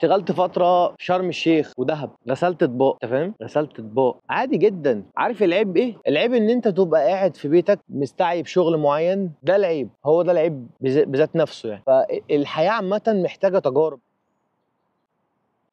اشتغلت فتره شرم الشيخ ودهب غسلت اطباق انت فاهم غسلت اطباق عادي جدا عارف العيب ايه العيب ان انت تبقى قاعد في بيتك مستعيب شغل معين ده العيب هو ده العيب بذات نفسه يعني فالحياه عامه محتاجه تجارب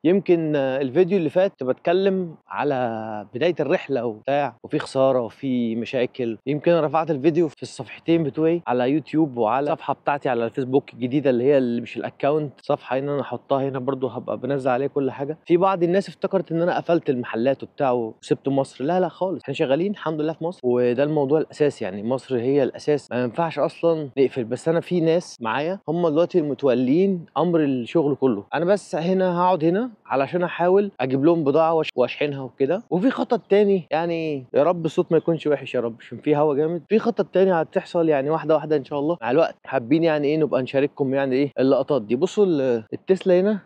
يمكن الفيديو اللي فات بتكلم على بدايه الرحله وبتاع وفي خساره وفي مشاكل يمكن رفعت الفيديو في الصفحتين بتوعي على يوتيوب وعلى الصفحه بتاعتي على الفيسبوك الجديده اللي هي اللي مش الاكونت صفحه هنا انا احطها هنا برضو هبقى بنزل عليه كل حاجه في بعض الناس افتكرت ان انا قفلت المحلات وبتاع وسبت مصر لا لا خالص احنا شغالين الحمد لله في مصر وده الموضوع الاساسي يعني مصر هي الاساس ما ينفعش اصلا نقفل بس انا في ناس معايا هم دلوقتي المتولين امر الشغل كله انا بس هنا هقعد هنا علشان احاول اجيب لهم بضاعه واشحنها وكده وفي خطط تاني يعني يا رب الصوت ما يكونش وحش يا رب عشان في هوا جامد في خطط تاني هتحصل يعني واحده واحده ان شاء الله مع الوقت حابين يعني ايه نبقى نشارككم يعني ايه اللقطات دي بصوا التسلا هنا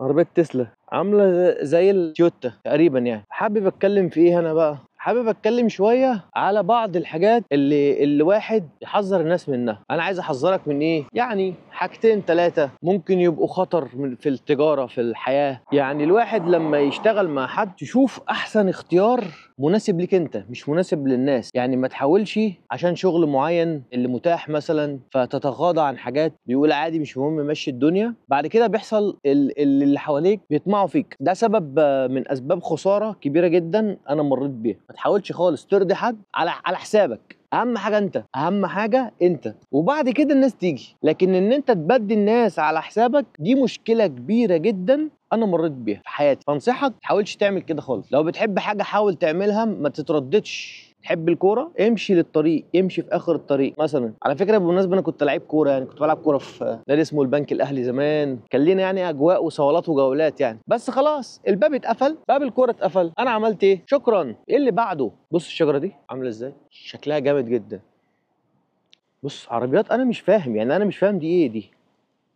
عربيه تسلا عامله زي التويوتا تقريبا يعني حابب اتكلم في ايه انا بقى حابب اتكلم شويه على بعض الحاجات اللي الواحد يحذر الناس منها انا عايز احذرك من ايه يعني حاجتين ثلاثه ممكن يبقوا خطر في التجاره في الحياه يعني الواحد لما يشتغل مع حد يشوف احسن اختيار مناسب ليك انت مش مناسب للناس يعني ما تحاولش عشان شغل معين اللي متاح مثلا فتتغاضى عن حاجات بيقول عادي مش مهم ماشي الدنيا بعد كده بيحصل اللي حواليك بيطمعوا فيك ده سبب من اسباب خساره كبيره جدا انا مريت بيها تحاولش خالص ترضي حد على على حسابك اهم حاجه انت اهم حاجه انت وبعد كده الناس تيجي لكن ان انت تبدي الناس على حسابك دي مشكله كبيره جدا انا مريت بيها في حياتي فانصحك تحاولش تعمل كده خالص لو بتحب حاجه حاول تعملها ما تترددش تحب الكوره امشي للطريق امشي في اخر الطريق مثلا على فكره بالمناسبه انا كنت لعيب كوره يعني كنت بلعب كوره في نادي اسمه البنك الاهلي زمان كان لينا يعني اجواء وصولات وجولات يعني بس خلاص الباب اتقفل باب الكوره اتقفل انا عملت ايه شكرا ايه اللي بعده بص الشجره دي عامله ازاي شكلها جامد جدا بص عربيات انا مش فاهم يعني انا مش فاهم دي ايه دي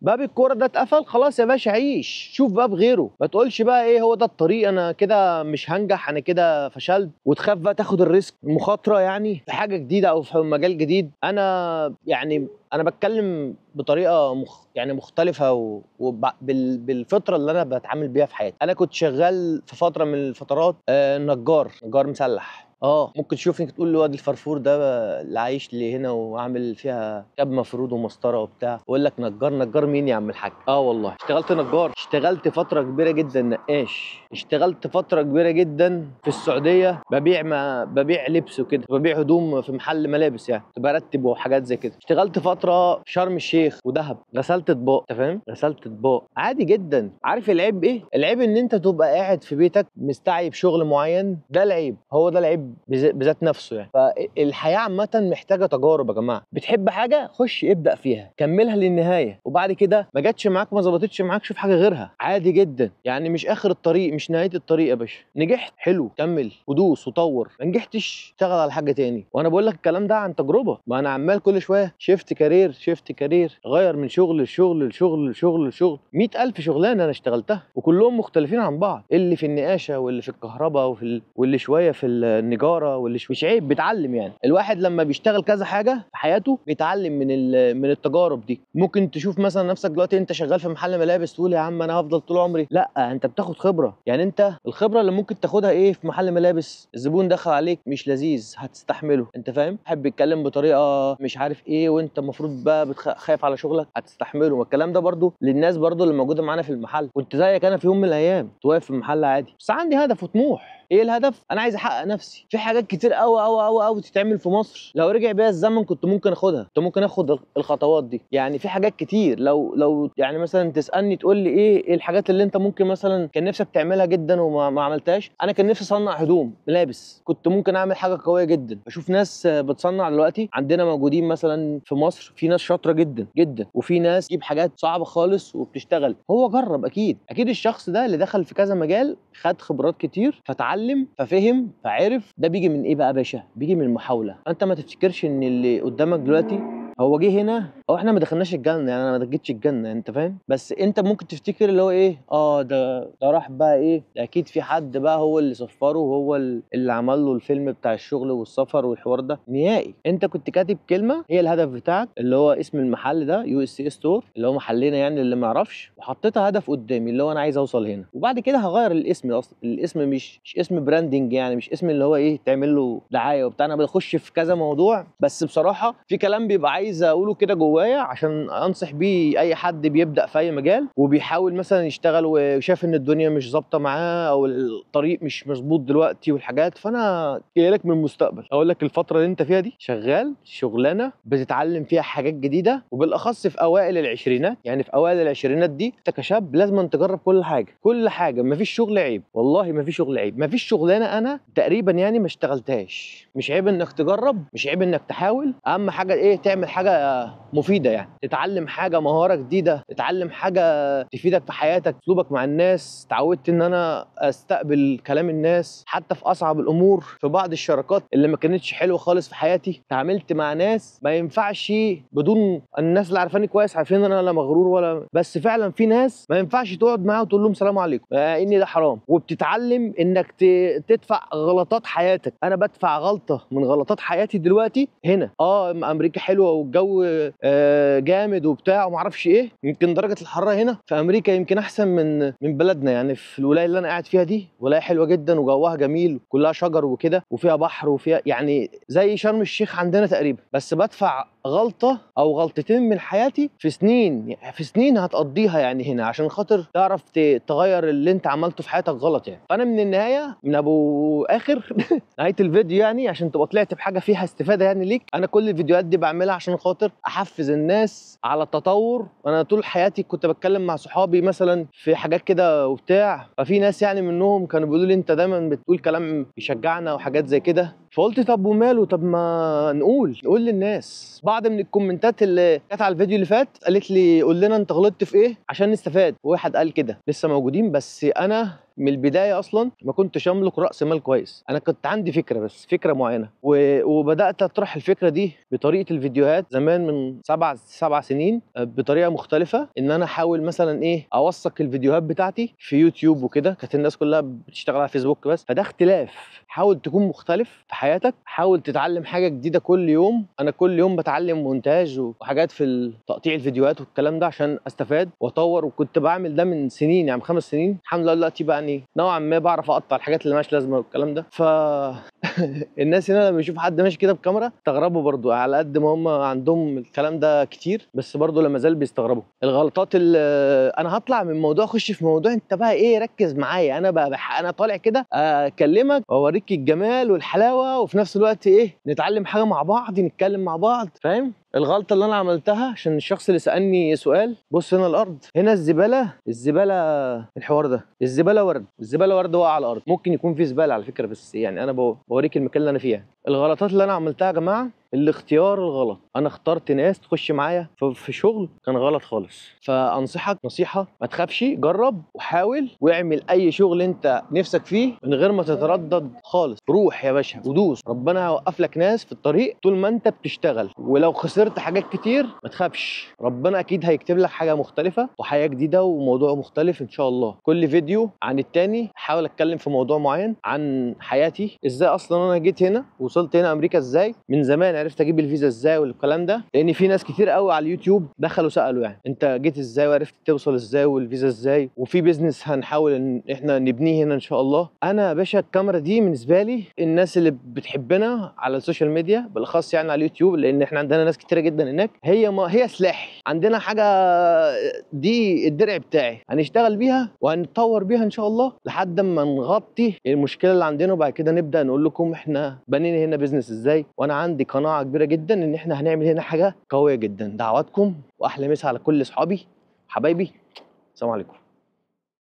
باب الكوره ده اتقفل خلاص يا باشا عيش شوف باب غيره ما تقولش بقى ايه هو ده الطريق انا كده مش هنجح انا كده فشلت وتخاف بقى تاخد الريسك المخاطره يعني في حاجه جديده او في مجال جديد انا يعني انا بتكلم بطريقه مخ... يعني مختلفه و... وب... بال... اللي انا بتعامل بيها في حياتي انا كنت شغال في فتره من الفترات آه نجار نجار مسلح اه ممكن تشوف انك تقول الواد الفرفور ده اللي عايش لي هنا وعامل فيها كاب مفروض ومسطره وبتاع ويقول لك نجار نجار مين يا عم الحاج اه والله اشتغلت نجار اشتغلت فتره كبيره جدا نقاش اشتغلت فتره كبيره جدا في السعوديه ببيع ما ببيع لبس وكده ببيع هدوم في محل ملابس يعني كنت برتب وحاجات زي كده اشتغلت فتره شرم الشيخ ودهب غسلت اطباق انت فاهم غسلت اطباق عادي جدا عارف العيب ايه العيب ان انت تبقى قاعد في بيتك مستعيب شغل معين ده العيب هو ده العيب بذات نفسه يعني فالحياه عامه محتاجه تجارب يا جماعه بتحب حاجه خش ابدا فيها كملها للنهايه وبعد كده ما جاتش معاك ما ظبطتش معاك شوف حاجه غيرها عادي جدا يعني مش اخر الطريق مش نهايه الطريق يا باشا نجحت حلو كمل ودوس وطور ما نجحتش اشتغل على حاجه تاني وانا بقول لك الكلام ده عن تجربه ما انا عمال كل شويه شيفت كارير شيفت كارير غير من شغل لشغل لشغل لشغل لشغل 100000 شغلانه انا اشتغلتها وكلهم مختلفين عن بعض اللي في النقاشه واللي في الكهرباء وفي ال... واللي شويه في النجاره واللي مش عيب بيتعلم يعني الواحد لما بيشتغل كذا حاجه في حياته بيتعلم من ال... من التجارب دي ممكن تشوف مثلا نفسك دلوقتي انت شغال في محل ملابس تقول يا عم انا هفضل طول عمري لا انت بتاخد خبره يعني انت الخبره اللي ممكن تاخدها ايه في محل ملابس الزبون دخل عليك مش لذيذ هتستحمله انت فاهم حب يتكلم بطريقه مش عارف ايه وانت المفروض بقى خايف على شغلك هتستحمله والكلام ده برده للناس برده اللي موجوده معانا في المحل كنت زيك انا في يوم من الايام توقف في المحل عادي بس عندي هدف وطموح ايه الهدف انا عايز احقق نفسي في حاجات كتير قوي قوي قوي قوي تتعمل في مصر لو رجع بيا الزمن كنت ممكن اخدها كنت ممكن اخد الخطوات دي يعني في حاجات كتير لو لو يعني مثلا تسالني تقول لي إيه،, ايه الحاجات اللي انت ممكن مثلا كان نفسك تعملها جدا وما ما عملتهاش انا كان نفسي اصنع هدوم ملابس كنت ممكن اعمل حاجه قويه جدا بشوف ناس بتصنع دلوقتي عندنا موجودين مثلا في مصر في ناس شاطره جدا جدا وفي ناس تجيب حاجات صعبه خالص وبتشتغل هو جرب اكيد اكيد الشخص ده اللي دخل في كذا مجال خد خبرات كتير فتعلم اتعلم ففهم فعرف ده بيجي من ايه بقى يا باشا بيجي من المحاوله انت ما تفتكرش ان اللي قدامك دلوقتي هو جه هنا او احنا ما دخلناش الجنه يعني انا ما دخلتش الجنه انت فاهم بس انت ممكن تفتكر اللي هو ايه اه ده ده راح بقى ايه ده اكيد في حد بقى هو اللي صفره وهو اللي عمل له الفيلم بتاع الشغل والسفر والحوار ده نهائي انت كنت كاتب كلمه هي الهدف بتاعك اللي هو اسم المحل ده يو اس اي ستور اللي هو محلنا يعني اللي ما يعرفش وحطيتها هدف قدامي اللي هو انا عايز اوصل هنا وبعد كده هغير الاسم اصلا الاسم مش مش اسم براندنج يعني مش اسم اللي هو ايه تعمل له دعايه وبتاع انا بخش في كذا موضوع بس بصراحه في كلام بيبقى عايز عايز اقوله كده جوايا عشان انصح بيه اي حد بيبدا في اي مجال وبيحاول مثلا يشتغل وشاف ان الدنيا مش ظابطه معاه او الطريق مش مظبوط دلوقتي والحاجات فانا جاي لك من المستقبل اقول لك الفتره اللي انت فيها دي شغال شغلانه بتتعلم فيها حاجات جديده وبالاخص في اوائل العشرينات يعني في اوائل العشرينات دي انت كشاب لازم تجرب كل حاجه كل حاجه مفيش شغل عيب والله مفيش شغل عيب مفيش شغلانه انا تقريبا يعني ما اشتغلتهاش مش عيب انك تجرب مش عيب انك تحاول اهم حاجه ايه تعمل حاجة حاجه مفيده يعني تتعلم حاجه مهاره جديده تتعلم حاجه تفيدك في حياتك اسلوبك مع الناس اتعودت ان انا استقبل كلام الناس حتى في اصعب الامور في بعض الشراكات اللي ما كانتش حلوه خالص في حياتي تعاملت مع ناس ما ينفعش بدون الناس اللي عارفاني كويس عارفين ان انا لا مغرور ولا بس فعلا في ناس ما ينفعش تقعد معاها وتقول لهم سلام عليكم آه ان ده حرام وبتتعلم انك تدفع غلطات حياتك انا بدفع غلطه من غلطات حياتي دلوقتي هنا اه امريكا حلوه والجو آه، جامد وبتاع وما اعرفش ايه يمكن درجه الحراره هنا في امريكا يمكن احسن من من بلدنا يعني في الولايه اللي انا قاعد فيها دي ولايه حلوه جدا وجوها جميل كلها شجر وكده وفيها بحر وفيها يعني زي شرم الشيخ عندنا تقريبا بس بدفع غلطه او غلطتين من حياتي في سنين يعني في سنين هتقضيها يعني هنا عشان خاطر تعرف تغير اللي انت عملته في حياتك غلط يعني فانا من النهايه من ابو اخر نهايه الفيديو يعني عشان تبقى طلعت بحاجه فيها استفاده يعني ليك انا كل الفيديوهات دي بعملها عشان خاطر احفز الناس على التطور انا طول حياتي كنت بتكلم مع صحابي مثلا في حاجات كده وبتاع ففي ناس يعني منهم كانوا بيقولوا لي انت دايما بتقول كلام يشجعنا وحاجات زي كده فقلت طب وماله طب ما نقول نقول للناس بعض من الكومنتات اللي كانت على الفيديو اللي فات قالت لي قول لنا انت غلطت في ايه عشان نستفاد واحد قال كده لسه موجودين بس انا من البدايه اصلا ما كنتش املك راس مال كويس انا كنت عندي فكره بس فكره معينه و... وبدات اطرح الفكره دي بطريقه الفيديوهات زمان من سبع سبع سنين آه، بطريقه مختلفه ان انا احاول مثلا ايه اوثق الفيديوهات بتاعتي في يوتيوب وكده كانت الناس كلها بتشتغل على فيسبوك بس فده اختلاف حاول تكون مختلف في حياتك حاول تتعلم حاجه جديده كل يوم انا كل يوم بتعلم مونتاج وحاجات في تقطيع الفيديوهات والكلام ده عشان استفاد واطور وكنت بعمل ده من سنين يعني من خمس سنين الحمد لله دلوقتي بقى اني يعني نوعا ما بعرف اقطع الحاجات اللي مالهاش لازمه والكلام ده ف الناس هنا لما يشوف حد ماشي كده بكاميرا استغربوا برضو على قد ما هم عندهم الكلام ده كتير بس برضو لما زال بيستغربوا الغلطات اللي انا هطلع من موضوع اخش في موضوع انت بقى ايه ركز معايا انا بقى انا طالع كده اكلمك واوريك الجمال والحلاوه وفي نفس الوقت ايه نتعلم حاجه مع بعض نتكلم مع بعض فاهم الغلطه اللي انا عملتها عشان الشخص اللي سالني سؤال بص هنا الارض هنا الزباله الزباله الحوار ده الزباله ورد الزباله ورد واقع على الارض ممكن يكون في زباله على فكره بس يعني انا بوريك المكان اللي انا فيها الغلطات اللي انا عملتها يا جماعه الاختيار الغلط انا اخترت ناس تخش معايا في شغل كان غلط خالص فانصحك نصيحه ما تخافش جرب وحاول واعمل اي شغل انت نفسك فيه من غير ما تتردد خالص روح يا باشا ودوس ربنا هيوقف لك ناس في الطريق طول ما انت بتشتغل ولو خسرت خسرت حاجات كتير ما تخافش ربنا اكيد هيكتب لك حاجه مختلفه وحياه جديده وموضوع مختلف ان شاء الله كل فيديو عن التاني حاول اتكلم في موضوع معين عن حياتي ازاي اصلا انا جيت هنا وصلت هنا امريكا ازاي من زمان عرفت اجيب الفيزا ازاي والكلام ده لان في ناس كتير قوي على اليوتيوب دخلوا سالوا يعني انت جيت ازاي وعرفت توصل ازاي والفيزا ازاي وفي بيزنس هنحاول ان احنا نبنيه هنا ان شاء الله انا يا باشا الكاميرا دي بالنسبه لي الناس اللي بتحبنا على السوشيال ميديا بالاخص يعني على اليوتيوب لان احنا عندنا ناس كتير كتيره جدا هناك هي ما هي سلاحي عندنا حاجه دي الدرع بتاعي هنشتغل بيها وهنتطور بيها ان شاء الله لحد ما نغطي المشكله اللي عندنا وبعد كده نبدا نقول لكم احنا بنينا هنا بزنس ازاي وانا عندي قناعه كبيره جدا ان احنا هنعمل هنا حاجه قويه جدا دعواتكم واحلى مسا على كل اصحابي حبايبي السلام عليكم